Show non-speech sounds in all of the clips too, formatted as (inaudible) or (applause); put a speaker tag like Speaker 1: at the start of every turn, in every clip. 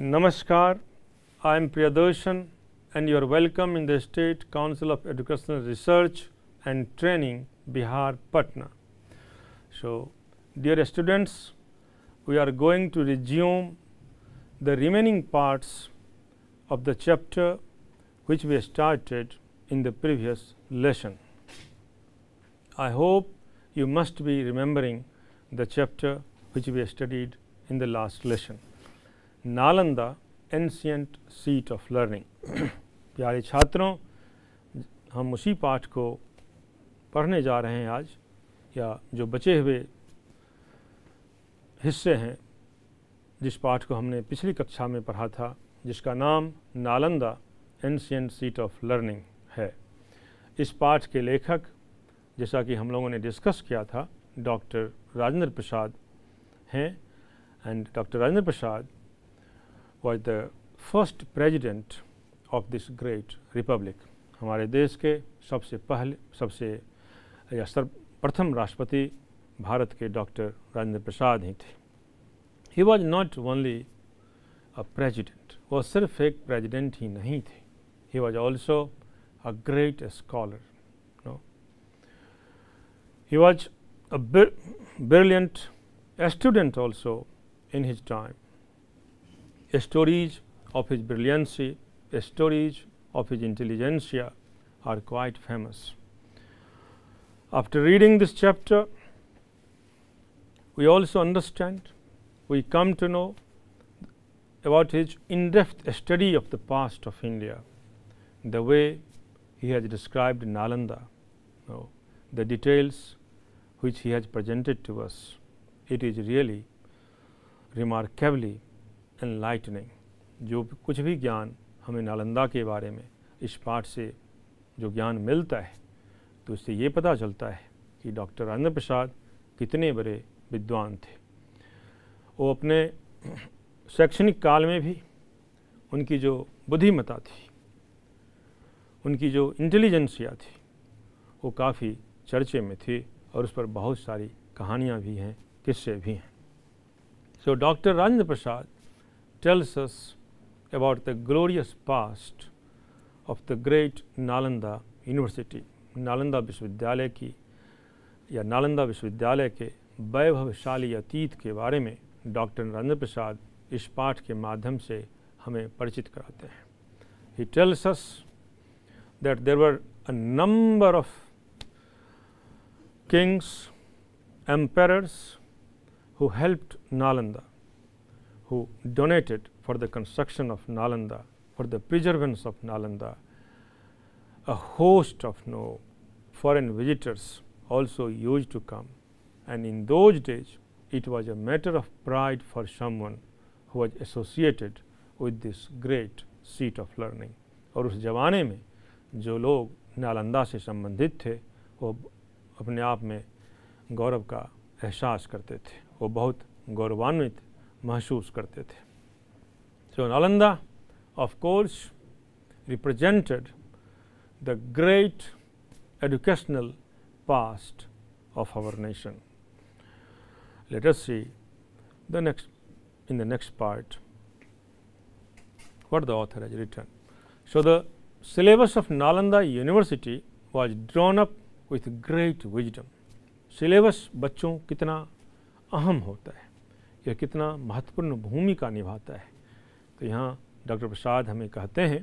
Speaker 1: Namaskar, I am Priyadorshan and you are welcome in the State Council of Educational Research and Training, Bihar, Patna. So, dear students, we are going to resume the remaining parts of the chapter which we started in the previous lesson. I hope you must be remembering the chapter which we studied in the last lesson. Nalanda ancient seat of learning (clears throat) प्यारे छात्रों हम उसी पाठ को पढ़ने जा रहे हैं आज या जो बचे हुए हिस्से हैं जिस पाठ को हमने पिछली कक्षा में पढ़ा था जिसका नाम Nalanda ancient seat of learning है इस पाठ के लेखक जैसा कि हम लोगों ने डिस्कस किया था डॉक्टर राजेंद्र प्रसाद हैं and doctor Rajendra Prasad was the first president of this great republic. हमारे देश के सबसे पहले सबसे या सर प्रथम राष्ट्रपति भारत के डॉक्टर राजेंद्र प्रसाद ही थे। He was not only a president. वो सिर्फ एक प्रेसिडेंट ही नहीं थे। He was also a great scholar. No. He was a brilliant student also in his time stories of his brilliancy, stories of his intelligentsia are quite famous. After reading this chapter, we also understand, we come to know about his in depth study of the past of India, the way he has described Nalanda, you know, the details which he has presented to us. It is really remarkably enlightening जो कुछ भी ज्ञान हमें नालंदा के बारे में इस पाठ से जो ज्ञान मिलता है तो इससे ये पता चलता है कि डॉक्टर राजेंद्र प्रसाद कितने बड़े विद्वान थे वो अपने शैक्षणिक काल में भी उनकी जो बुद्धिमता थी उनकी जो इंटेलिजेंसिया थी वो काफ़ी चर्चे में थी और उस पर बहुत सारी कहानियाँ भी हैं किस्से भी हैं सो तो doctor Rajendra Prasad tells us about the glorious past of the great Nalanda university Nalanda विश्वविद्यालय की या नालंदा विश्वविद्यालय के वैभवशाली अतीत के बारे में डॉक्टर नरेंद्र प्रसाद इस पाठ के माध्यम से हमें परिचित कराते हैं he tells us that there were a number of kings, emperors who helped Nalanda. who donated for the construction of Nalanda, for the preservance of Nalanda. A host of no foreign visitors also used to come and in those days it was a matter of pride for someone who was associated with this great seat of learning. और उस ज़माने में जो लोग नालंदा से संबंधित थे वो अपने आप में गौरव का एहसास करते थे वो बहुत गौरवान्वित महसूस करते थे so Nalanda of course represented the great educational past of our nation let us see the next in the next part what the author has written so the syllabus of Nalanda university was drawn up with great wisdom syllabus बच्चों कितना अहम होता है यह कितना महत्वपूर्ण भूमिका निभाता है तो यहाँ डॉक्टर प्रसाद हमें कहते हैं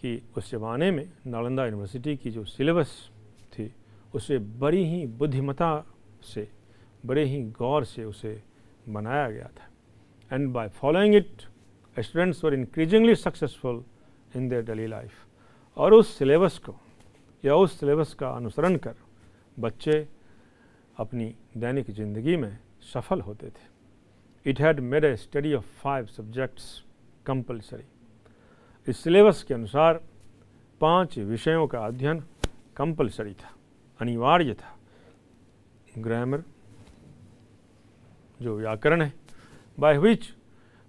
Speaker 1: कि उस ज़माने में नालंदा यूनिवर्सिटी की जो सिलेबस थी उसे बड़ी ही बुद्धिमता से बड़े ही गौर से उसे बनाया गया था and by following it students were increasingly successful in their daily life और उस सिलेबस को या उस सिलेबस का अनुसरण कर बच्चे अपनी दैनिक ज़िंदगी में सफल होते थे it had made a study of five subjects compulsory इस सिलेबस के अनुसार पांच विषयों का अध्ययन कंपलसरी था अनिवार्य था ग्रामर जो व्याकरण है by which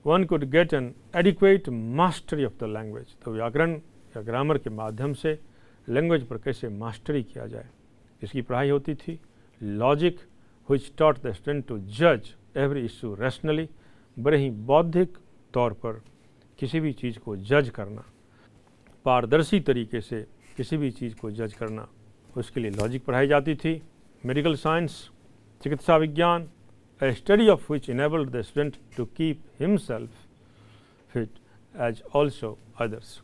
Speaker 1: one could get an adequate mastery of the language तो व्याकरण या ग्रामर के माध्यम से लैंग्वेज पर कैसे मास्टरी किया जाए इसकी पढ़ाई होती थी logic which taught the student to जज एवरी इशू रैशनली बड़े ही बौद्धिक तौर पर किसी भी चीज़ को जज करना पारदर्शी तरीके से किसी भी चीज़ को जज करना उसके लिए लॉजिक पढ़ाई जाती थी मेडिकल साइंस चिकित्सा विज्ञान a study of which enabled the student to keep himself fit as also others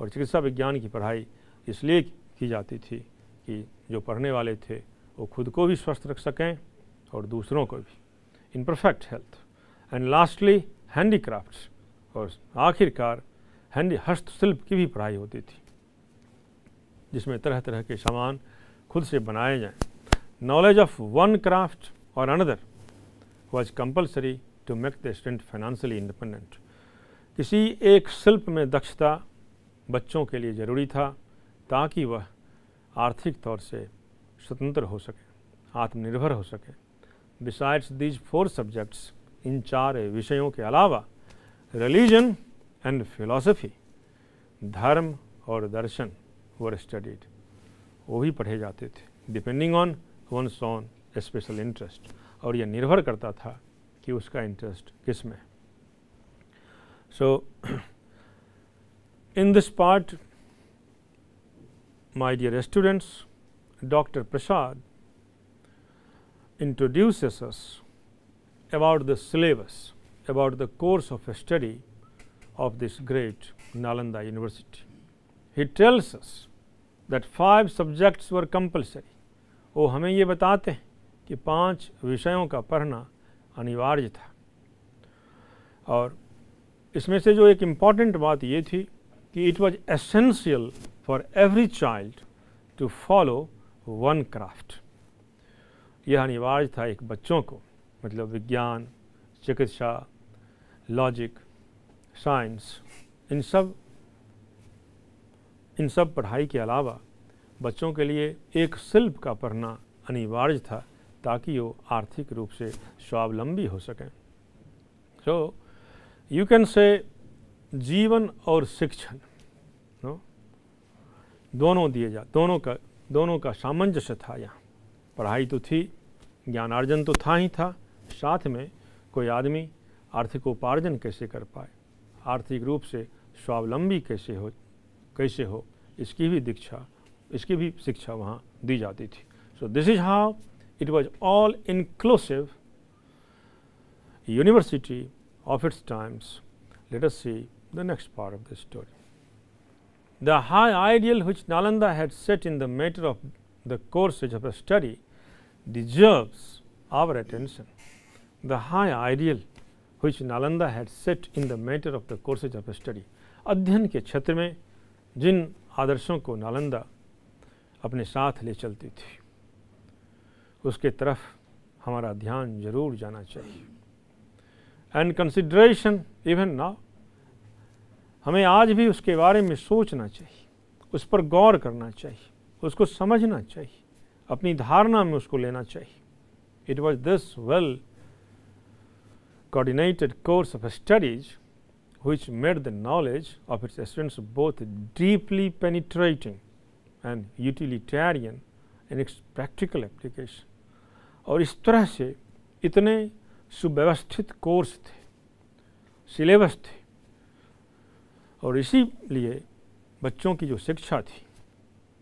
Speaker 1: और चिकित्सा विज्ञान की पढ़ाई इसलिए की जाती थी कि जो पढ़ने वाले थे वो खुद को भी स्वस्थ रख सकें और दूसरों को भी in perfect health. And lastly handicrafts और आखिरकार हैंडी हस्तशिल्प की भी पढ़ाई होती थी जिसमें तरह तरह के सामान खुद से बनाए जाएं। knowledge of one craft or another was compulsory to make the student financially independent. किसी एक शिल्प में दक्षता बच्चों के लिए ज़रूरी था ताकि वह आर्थिक तौर से स्वतंत्र हो सकें आत्मनिर्भर हो सकें besides these four subjects इन चार विषयों के अलावा religion and philosophy धर्म और दर्शन वर स्टडीड वही पढ़े जाते थे depending on one's own special interest और यह निर्भर करता था कि उसका इंटरेस्ट किस में so in this part my dear students doctor Prasad introduces us about the syllabus, about the course of a study of this great Nalanda University. He tells us that five subjects were compulsory. वो हमें ये बताते हैं कि पांच विषयों का पढ़ना अनिवार्य था और इसमें से जो एक इम्पॉर्टेंट बात ये थी कि it was essential for every child to follow one craft यह अनिवार्य था एक बच्चों को मतलब विज्ञान चिकित्सा लॉजिक साइंस इन सब इन सब पढ़ाई के अलावा बच्चों के लिए एक शिल्प का पढ़ना अनिवार्य था ताकि वो आर्थिक रूप से स्वावलंबी हो सकें सो यू कैन से जीवन और शिक्षण नो दोनों दिए जा दोनों का दोनों का सामंजस्य था यहाँ पढ़ाई तो थी ज्ञानार्जन तो था ही था साथ में कोई आदमी आर्थिक उपार्जन कैसे कर पाए आर्थिक रूप से स्वावलंबी कैसे हो कैसे हो इसकी भी दीक्षा इसकी भी शिक्षा वहाँ दी जाती थी so this is how it was all inclusive university of its times let us see the next part of the story. The high ideal which Nalanda had set in the matter of the courses of study deserves our attention. The high ideal which Nalanda had set in the matter of the courses of study, अध्ययन के क्षेत्र में जिन आदर्शों को नालंदा अपने साथ ले चलती थी उसके तरफ हमारा ध्यान जरूर जाना चाहिए एंड कंसिडरेशन इवन नाउ हमें आज भी उसके बारे में सोचना चाहिए उस पर गौर करना चाहिए उसको समझना चाहिए अपनी धारणा में उसको लेना चाहिए it was this well coordinated course of studies which made the knowledge of its students both deeply penetrating and utilitarian in its practical application और इस तरह से इतने सुव्यवस्थित कोर्स थे सिलेबस थे और इसी लिए बच्चों की जो शिक्षा थी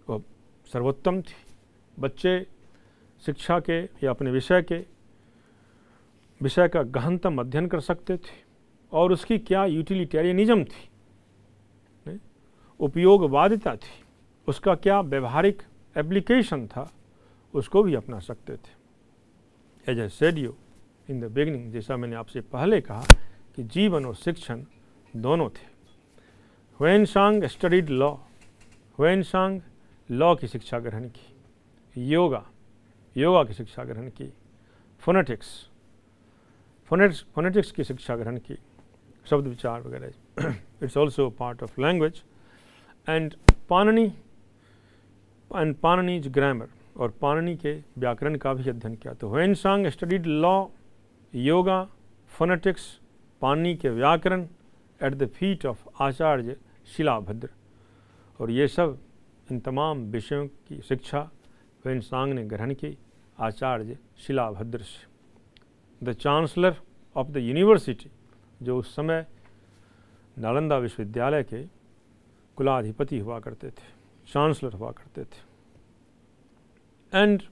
Speaker 1: वह सर्वोत्तम थी बच्चे शिक्षा के या अपने विषय के विषय का गहनतम अध्ययन कर सकते थे और उसकी क्या यूटिलिटेरियनिज्म थी उपयोगवादिता थी उसका क्या व्यवहारिक एप्लीकेशन था उसको भी अपना सकते थे एज ए सेडियो इन द बिगनिंग जैसा मैंने आपसे पहले कहा कि जीवन और शिक्षण दोनों थे Hiuen Tsang studied law Hiuen Tsang law की शिक्षा ग्रहण की योगा योगा की शिक्षा ग्रहण की फोनेटिक्स फोनेटिक्स फोनेटिक्स की शिक्षा ग्रहण की शब्द विचार वगैरह it's also part of language and Panini and Panini is grammar और पाननी के व्याकरण का भी अध्ययन किया तो Hiuen Tsang studied law yoga phonetics Panini के व्याकरण at the feet of Acharya Shilabhadra और ये सब इन तमाम विषयों की शिक्षा पेंसांग तो ने ग्रहण की आचार्य शिलाभद्र से the chancellor of the university जो उस समय नालंदा विश्वविद्यालय के कुलाधिपति हुआ करते थे चांसलर हुआ करते थे and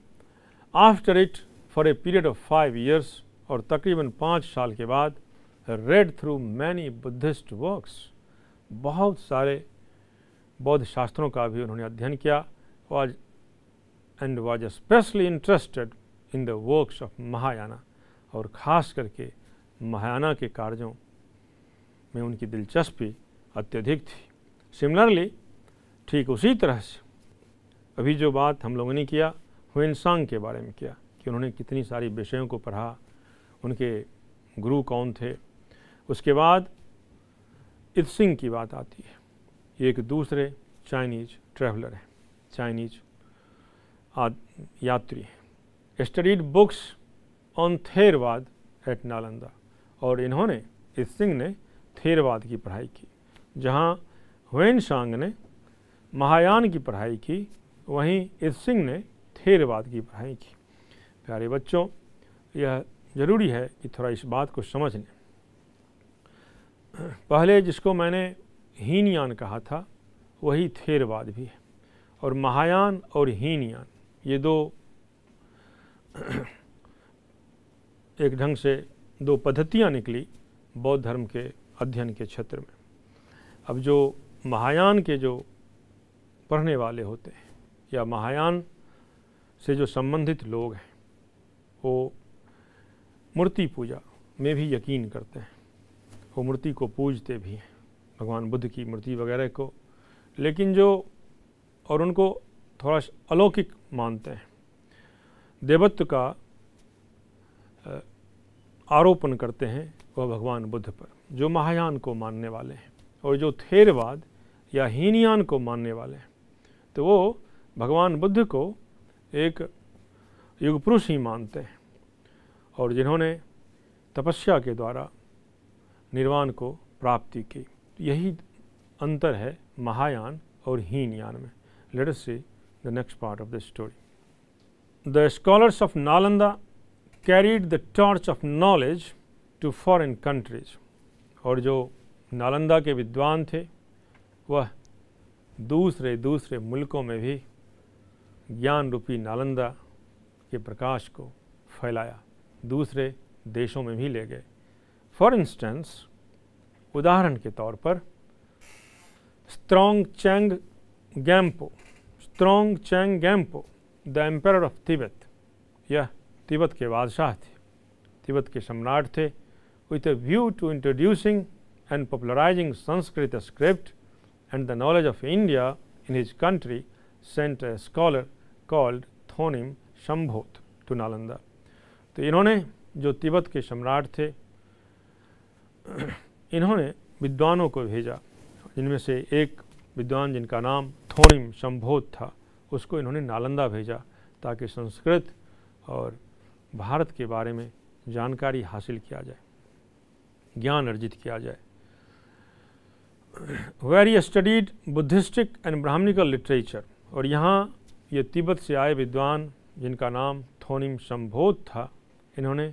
Speaker 1: after it for a period of five years और तकरीबन पाँच साल के बाद read through many Buddhist works बहुत सारे बौद्ध शास्त्रों का भी उन्होंने अध्ययन किया और and was specially interested in the works of Mahayana और ख़ास करके महायाना के कार्यों में उनकी दिलचस्पी अत्यधिक थी सिमिलरली ठीक उसी तरह से अभी जो बात हम लोगों ने किया हुसांग के बारे में किया कि उन्होंने कितनी सारी विषयों को पढ़ा उनके गुरु कौन थे उसके बाद सिंह की बात आती है ये एक दूसरे चाइनीज ट्रैवलर हैं चाइनीज यात्री studied books on Theravada at Nalanda और इन्होंने इस सिंह ने थेरवाद की पढ़ाई की जहाँ हुन शांग ने महायान की पढ़ाई की वहीं इस सिंह ने थेरवाद की पढ़ाई की प्यारे बच्चों यह ज़रूरी है कि थोड़ा इस बात को समझ लें पहले जिसको मैंने हीनयान कहा था वही थेरवाद भी है और महायान और हीनयान ये दो एक ढंग से दो पद्धतियाँ निकली बौद्ध धर्म के अध्ययन के क्षेत्र में अब जो महायान के जो पढ़ने वाले होते हैं या महायान से जो संबंधित लोग हैं वो मूर्ति पूजा में भी यकीन करते हैं वो मूर्ति को पूजते भी हैं भगवान बुद्ध की मूर्ति वगैरह को लेकिन जो और उनको थोड़ा अलौकिक मानते हैं देवत्व का आरोपण करते हैं वह भगवान बुद्ध पर जो महायान को मानने वाले हैं और जो थेरवाद या हीनयान को मानने वाले हैं तो वो भगवान बुद्ध को एक युग पुरुष ही मानते हैं और जिन्होंने तपस्या के द्वारा निर्वाण को प्राप्ति की यही अंतर है महायान और हीनयान में let us see the next part of this story. The scholars of Nalanda carried the torch of knowledge to foreign countries और जो नालंदा के विद्वान थे वह दूसरे दूसरे मुल्कों में भी ज्ञान रूपी नालंदा के प्रकाश को फैलाया दूसरे देशों में भी ले गए फॉर इंस्टेंस उदाहरण के तौर पर स्ट्रॉन्ग चैंग गैम्पो त्रोंग चेंग Gampo the emperor of Tibet यह तिब्बत के बादशाह थे तिब्बत के सम्राट थे with a view to introducing and popularising Sanskrit script and the knowledge of India in his country sent a scholar called Thonmi Sambhota to Nalanda तो इन्होंने जो तिब्बत के सम्राट थे (clears throat) इन्होंने विद्वानों को भेजा जिनमें से एक विद्वान जिनका नाम थोड़िम संबोध था उसको इन्होंने नालंदा भेजा ताकि संस्कृत और भारत के बारे में जानकारी हासिल किया जाए ज्ञान अर्जित किया जाए where you studied Buddhistic and Brahmanical literature और यहाँ ये तिब्बत से आए विद्वान जिनका नाम थोनिम संबोध था इन्होंने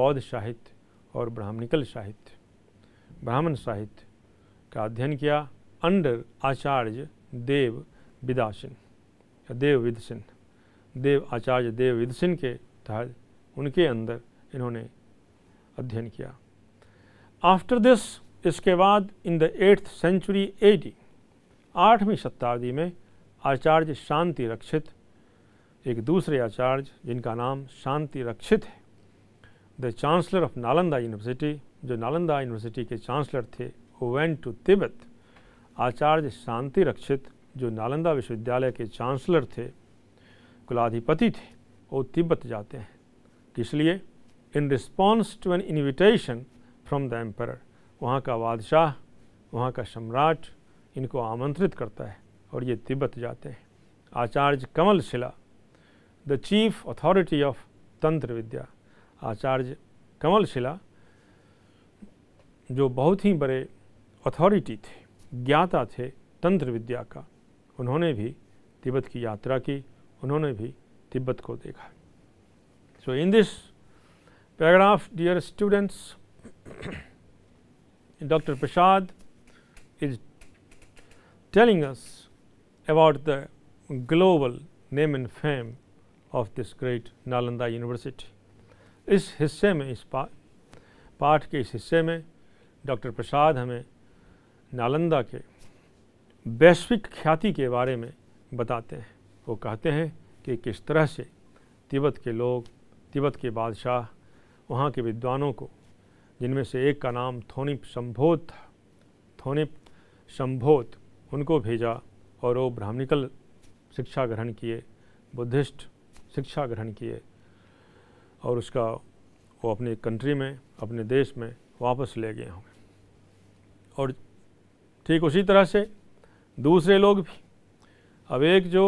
Speaker 1: बौद्ध साहित्य और ब्राह्मणिकल साहित्य ब्राह्मण साहित्य का अध्ययन किया अंडर आचार्य देव विदासिन या देव विदसिन देव आचार्य देव विदसिन के तहत उनके अंदर इन्होंने अध्ययन किया आफ्टर दिस इसके बाद in the eighth century D आठवीं शताब्दी में आचार्य शांति रक्षित एक दूसरे आचार्य जिनका नाम शांति रक्षित है the chancellor of Nalanda university जो नालंदा यूनिवर्सिटी के चांसलर थे went to Tibet Acharya Shanti Rakshit जो नालंदा विश्वविद्यालय के चांसलर थे कुलाधिपति थे वो तिब्बत जाते हैं किस लिए in response to an invitation from the emperor वहाँ का बादशाह वहाँ का सम्राट इनको आमंत्रित करता है और ये तिब्बत जाते हैं आचार्य कमल शिला द चीफ अथॉरिटी ऑफ तंत्र विद्या आचार्य कमल शिला जो बहुत ही बड़े अथॉरिटी थे ज्ञाता थे तंत्र विद्या का उन्होंने भी तिब्बत की यात्रा की उन्होंने भी तिब्बत को देखा so in this paragraph dear students doctor Prasad is telling us about the global name and fame of this great Nalanda university इस हिस्से में इस पा पाठ के इस हिस्से में डॉक्टर प्रसाद हमें नालंदा के वैश्विक ख्याति के बारे में बताते हैं वो कहते हैं कि किस तरह से तिब्बत के लोग तिब्बत के बादशाह वहाँ के विद्वानों को जिनमें से एक का नाम थोनिप संभोत था थोनिप संभोत उनको भेजा और वो ब्राह्मणिकल शिक्षा ग्रहण किए बुद्धिस्ट शिक्षा ग्रहण किए और उसका वो अपने कंट्री में अपने देश में वापस ले गए होंगे और ठीक उसी तरह से दूसरे लोग भी अब एक जो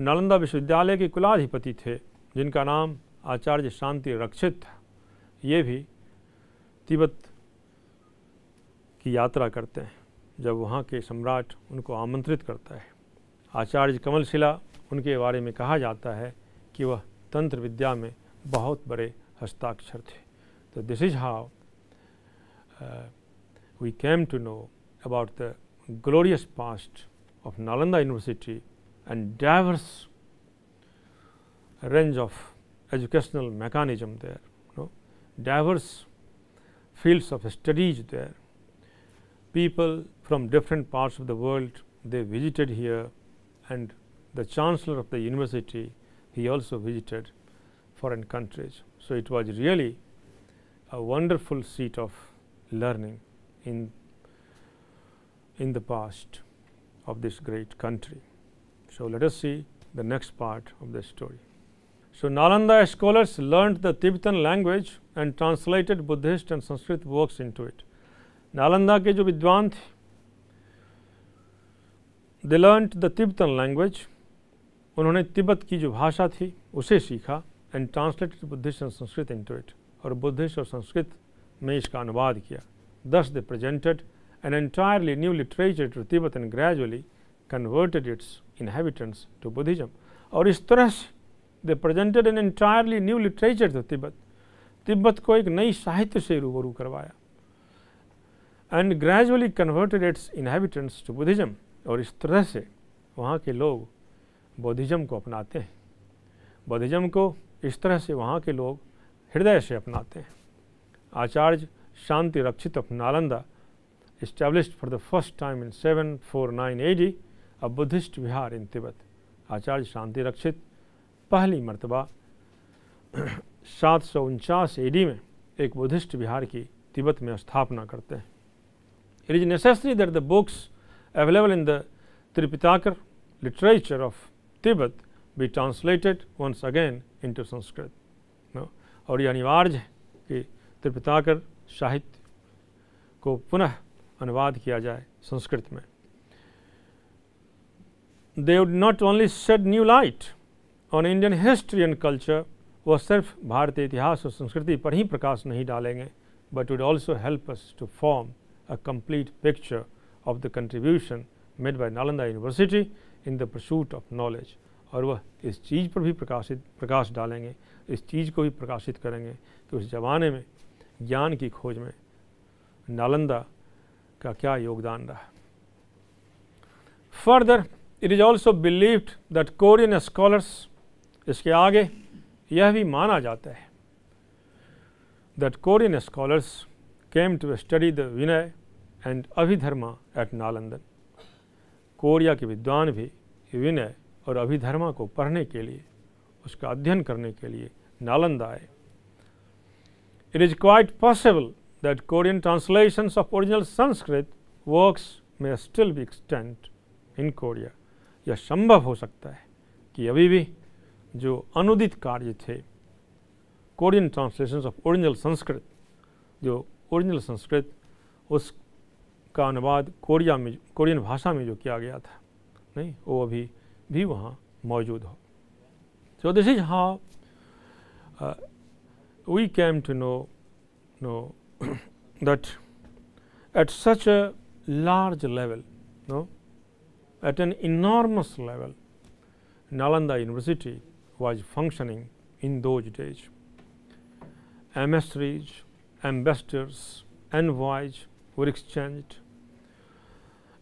Speaker 1: नालंदा विश्वविद्यालय के कुलाधिपति थे जिनका नाम आचार्य शांति रक्षित था ये भी तिब्बत की यात्रा करते हैं जब वहाँ के सम्राट उनको आमंत्रित करता है आचार्य कमलशिला उनके बारे में कहा जाता है कि वह तंत्र विद्या में बहुत बड़े हस्ताक्षर थे तो this is how we came to know about the glorious past of Nalanda University and diverse range of educational mechanism there, you know, diverse fields of studies there. People from different parts of the world they visited here and the chancellor of the university he also visited foreign countries. So, it was really a wonderful seat of learning in in the past of this great country. So, let us see the next part of the story. So, Nalanda scholars learned the Tibetan language and translated Buddhist and Sanskrit works into it. Nalanda ke jo vidwan thi, they learned the Tibetan language, unhone Tibet ki jo bhasha thi, usse sikha and translated Buddhist and Sanskrit into it. Aur Buddhist or Sanskrit mein iska anubad kiya. Thus, they presented an entirely new literature to Tibet and gradually converted its inhabitants to Buddhism. और इस तरह से they presented an entirely new literature to Tibet Tibet को एक नई साहित्य से रूबरू करवाया and gradually converted its inhabitants to Buddhism और इस तरह से वहाँ के लोग बौद्धिज़्म को अपनाते हैं बौद्धिज़्म को इस तरह से वहाँ के लोग हृदय से अपनाते हैं आचार्य शांति रक्षित Nalanda established for the first time in 749 AD a Buddhist Vihar in Tibet. आचार्य शांति रक्षित पहली मर्तबा (clears throat) सात सौ उनचास में एक बुद्धिस्ट विहार की तिब्बत में स्थापना करते हैं it is necessary that the books available in the Tripitaka literature of Tibet be translated once again into Sanskrit और यह अनिवार्य है कि त्रिपिताकर साहित्य को पुनः अनुवाद किया जाए संस्कृत में they would not only shed new light on Indian history and culture वह सिर्फ भारतीय इतिहास और संस्कृति पर ही प्रकाश नहीं डालेंगे but would also help us to form a complete picture of the contribution made by Nalanda university in the pursuit of knowledge और वह इस चीज़ पर भी प्रकाशित प्रकाश डालेंगे इस चीज़ को भी प्रकाशित करेंगे कि तो उस जमाने में ज्ञान की खोज में नालंदा का क्या योगदान रहा further it is also believed that Korean scholars इसके आगे यह भी माना जाता है that Korean scholars came to study the Vinaya and Abhidharma at Nalanda Korea के विद्वान भी विनय और अभिधर्मा को पढ़ने के लिए उसका अध्ययन करने के लिए नालंदा आए it is quite possible that Korean translations of original Sanskrit works may still be extant in Korea. यह संभव हो सकता है कि अभी भी जो अनुदित कार्य थे Korean translation of original Sanskrit जो ओरिजिनल संस्कृत उस का अनुवाद कोरिया में कोरियन भाषा में जो किया गया था नहीं वो अभी भी वहाँ मौजूद हो so this is how we came to know know (clears throat) that at such a large level, no, at an enormous level, Nalanda University was functioning in those days. Emissaries, ambassadors, envoys were exchanged,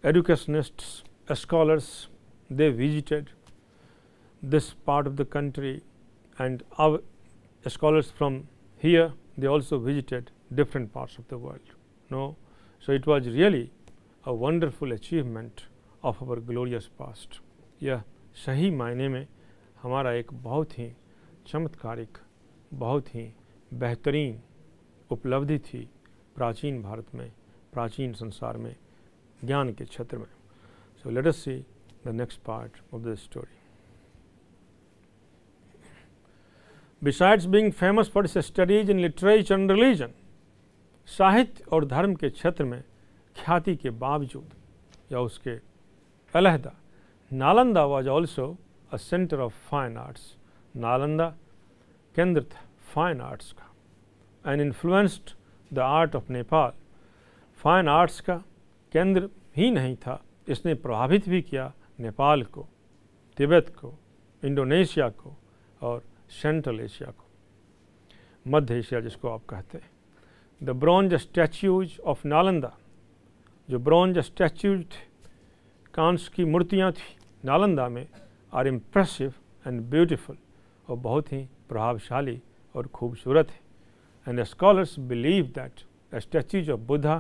Speaker 1: educationists, scholars, they visited this part of the country and our scholars from here they also visited different parts of the world. No? So, it was really a wonderful achievement of our glorious past. Yeah, sahi मायने mein hamara ek bahut hi chamatkarik, bahut hi behtareen uplabdhi thi prachin Bharat mein, prachin sansar mein, gyan ke क्षेत्र mein. So let us see the next part of the story. besides being famous for his studies in literature and religion साहित्य और धर्म के क्षेत्र में ख्याति के बावजूद या उसके अलहदा Nalanda was also a centre of fine arts Nalanda केंद्र था फाइन आर्ट्स का and influenced the art of Nepal fine arts का केंद्र ही नहीं था इसने प्रभावित भी किया नेपाल को तिब्बत को इंडोनेशिया को और सेंट्रल एशिया को मध्य एशिया जिसको आप कहते हैं the bronze statues of Nalanda जो ब्रॉन्ज स्टैचूज थे कांस की मूर्तियाँ थी नालंदा में आर इम्प्रेसिव एंड ब्यूटिफुल और बहुत ही प्रभावशाली और खूबसूरत है and scholars believe that statues of Buddha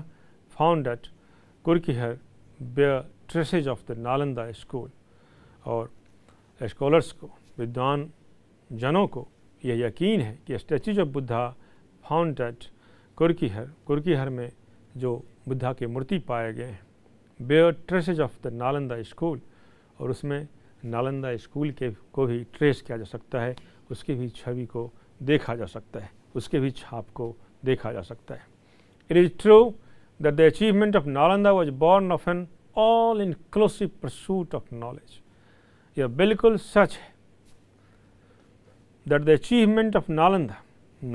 Speaker 1: found at Kurkihar traces of the Nalanda school और स्कॉलर्स को विद्वान जनों को यह यकीन है कि statues of Buddha found at Kurkihar Kurkihar में जो बुद्धा के मूर्ति पाए गए हैं bear traces of the Nalanda school और उसमें नालंदा स्कूल के को भी ट्रेस किया जा सकता है उसकी भी छवि को देखा जा सकता है उसके भी छाप को देखा जा सकता है it is true that the achievement of Nalanda was born of an all inclusive pursuit of knowledge यह बिल्कुल सच है that the achievement of Nalanda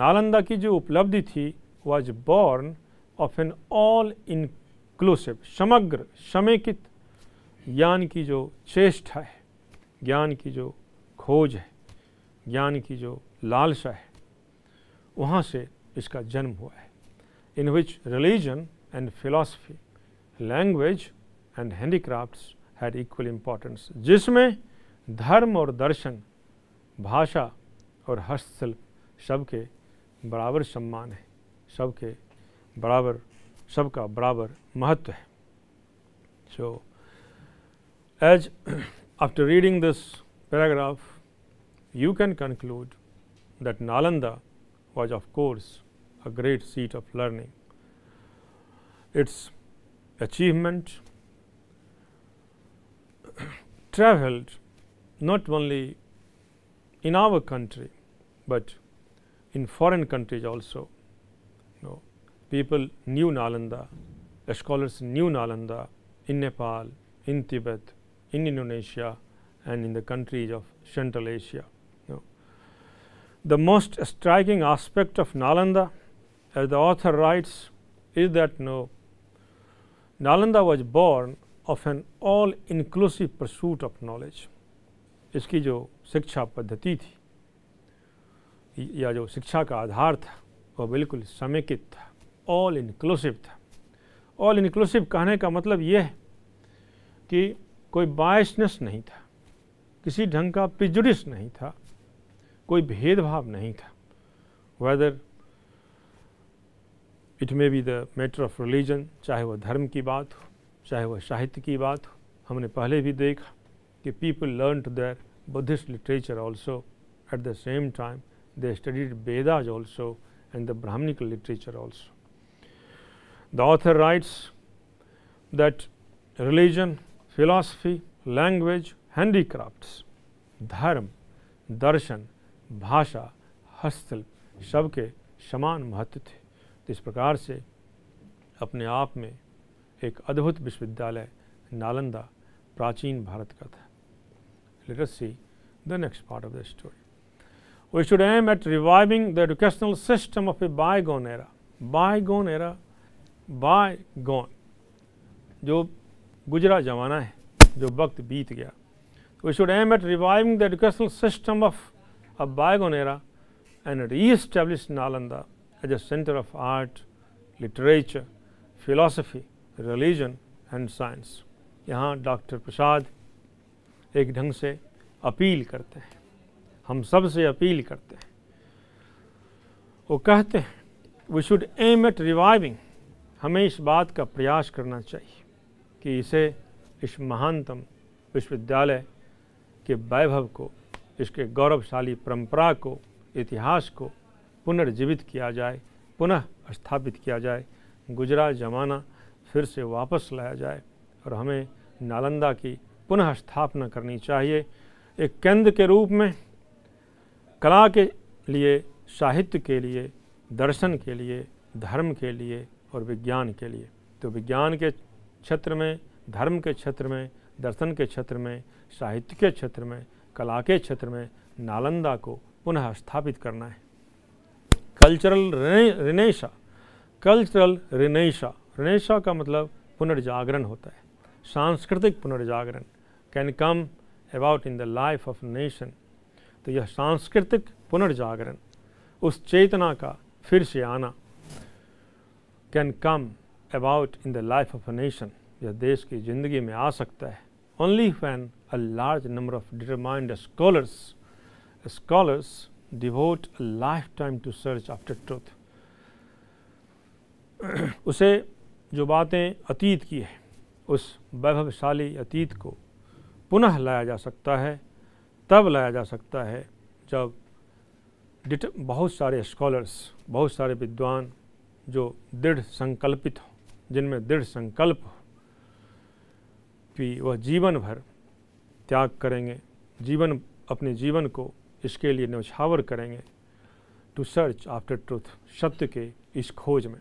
Speaker 1: Nalanda की जो उपलब्धि थी was born of an all inclusive समग्र समेकित ज्ञान की जो चेष्टा है ज्ञान की जो खोज है ज्ञान की जो लालसा है वहाँ से इसका जन्म हुआ है in which religion and philosophy language and handicraft had equal importance जिसमें धर्म और दर्शन भाषा और हस्तशिल्प सबके बराबर सम्मान है सब के बराबर सबका बराबर महत्व है so as (clears throat) after reading this paragraph you can conclude that Nalanda was of course a great seat of learning. Its achievement (clears throat) travelled not only in our country, but in foreign countries also people knew Nalanda, the scholars knew Nalanda in Nepal, in Tibet, in Indonesia and in the countries of Central Asia. You know. The most striking aspect of Nalanda as the author writes is that you no, Nalanda was born of an all inclusive pursuit of knowledge. इसकी जो शिक्षा पद्धति थी या जो शिक्षा का आधार था वो बिल्कुल समेकित था ऑल इंक्लूसिव था ऑल इंक्लूसिव कहने का मतलब यह है कि कोई बायसनेस नहीं था किसी ढंग का प्रिजुडिस नहीं था कोई भेदभाव नहीं था whether it may be the matter of religion चाहे वह धर्म की बात हो चाहे वह साहित्य की बात हो हमने पहले भी देखा कि people learn to there Buddhist literature also at the same time they studied Vedas also and the Brahmanic literature also The author writes that religion, philosophy, language, handicrafts, धर्म, दर्शन, भाषा, हस्तशिल्प सबके समान महत्व थे तो is prakar se apne aap mein ek adbhut vishwavidyalay nalanda prachin bharat ka tha let us see the next part of the story. We should aim at reviving the educational system of a bygone era. Bygone era bygone जो गुजरा ज़माना है जो वक्त बीत गया we should aim at reviving the educational system of a bygone era and re establish Nalanda as a centre of art literature philosophy, religion and science यहाँ doctor Prasad एक ढंग से अपील करते हैं हम सब से अपील करते हैं वो कहते हैं we should aim at reviving हमें इस बात का प्रयास करना चाहिए कि इसे इस महानतम विश्वविद्यालय के वैभव को इसके गौरवशाली परंपरा को इतिहास को पुनर्जीवित किया जाए पुनः स्थापित किया जाए गुजरा जमाना फिर से वापस लाया जाए और हमें नालंदा की पुनः स्थापना करनी चाहिए एक केंद्र के रूप में कला के लिए साहित्य के लिए दर्शन के लिए धर्म के लिए और विज्ञान के लिए तो विज्ञान के क्षेत्र में धर्म के क्षेत्र में दर्शन के क्षेत्र में साहित्य के क्षेत्र में कला के क्षेत्र में नालंदा को पुनः स्थापित करना है कल्चरल रिनेशा कल्चरल रिनेशा रिनेशा का मतलब पुनर्जागरण होता है सांस्कृतिक पुनर्जागरण can come about in the life of nation तो यह सांस्कृतिक पुनर्जागरण उस चेतना का फिर से आना can come about in the life of a nation यह देश की ज़िंदगी में आ सकता है only when a large number of determined scholars scholars devote a life time to search after truth उसे जो बातें अतीत की है उस वैभवशाली अतीत को पुनः लाया जा सकता है तब लाया जा सकता है जब बहुत सारे स्कॉलर्स बहुत सारे विद्वान जो दृढ़ संकल्पित हो जिनमें दृढ़ संकल्प हो कि वह जीवन भर त्याग करेंगे जीवन अपने जीवन को इसके लिए न्यौछावर करेंगे टू सर्च आफ्टर ट्रुथ सत्य के इस खोज में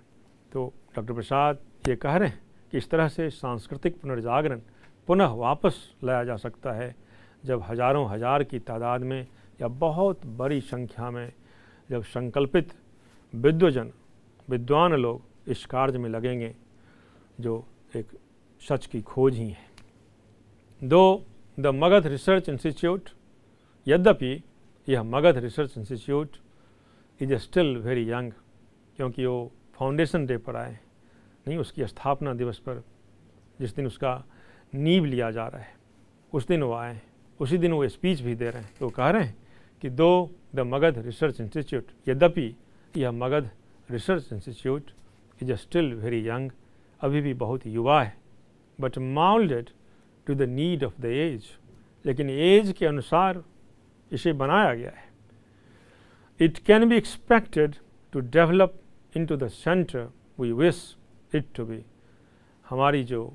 Speaker 1: तो डॉक्टर प्रसाद ये कह रहे हैं कि इस तरह से सांस्कृतिक पुनर्जागरण पुनः वापस लाया जा सकता है जब हजारों हजार की तादाद में या बहुत बड़ी संख्या में जब संकल्पित विद्वजन विद्वान लोग इस कार्य में लगेंगे जो एक सच की खोज ही है दो द मगध रिसर्च इंस्टीट्यूट यद्यपि यह Magadh research institute is still very young क्योंकि वो फाउंडेशन डे पर आए नहीं उसकी स्थापना दिवस पर जिस दिन उसका नींव लिया जा रहा है उस दिन वो आए उसी दिन वो स्पीच भी दे रहे हैं तो कह रहे हैं कि दो द मगध रिसर्च इंस्टीट्यूट यद्यपि यह Magadh research institute is still very young अभी भी बहुत युवा है but moulded to the need of the age लेकिन एज के अनुसार इसे बनाया गया है it can be expected to develop into the centre we wish it to be हमारी जो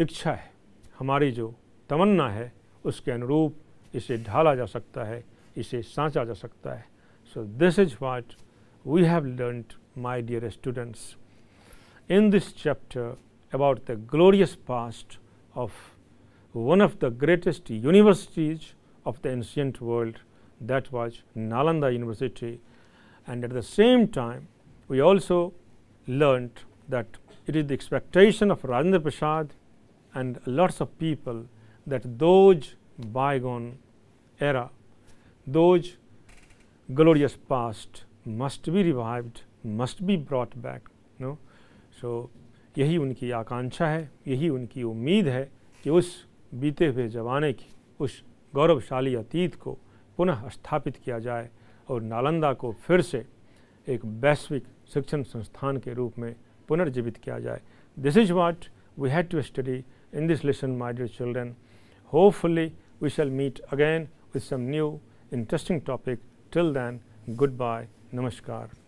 Speaker 1: इच्छा है हमारी जो तमन्ना है उसके अनुरूप इसे ढाला जा सकता है इसे सांचा जा सकता है so this is what we have learnt, my dear students, in this chapter about the glorious past of one of the greatest universities of the ancient world that was Nalanda University and at the same time we also learnt that it is the expectation of Rajendra Prasad and lots of people that those bygone era, those glorious past must be revived, must be brought back. No? So, यही उनकी आकांक्षा है यही उनकी उम्मीद है कि उस बीते हुए ज़माने की उस गौरवशाली अतीत को पुनः स्थापित किया जाए और नालंदा को फिर से एक वैश्विक शिक्षण संस्थान के रूप में पुनर्जीवित किया जाए this is what we have to study in this lesson my dear children hopefully we shall meet again with some new interesting topic. Till then, goodbye नमस्कार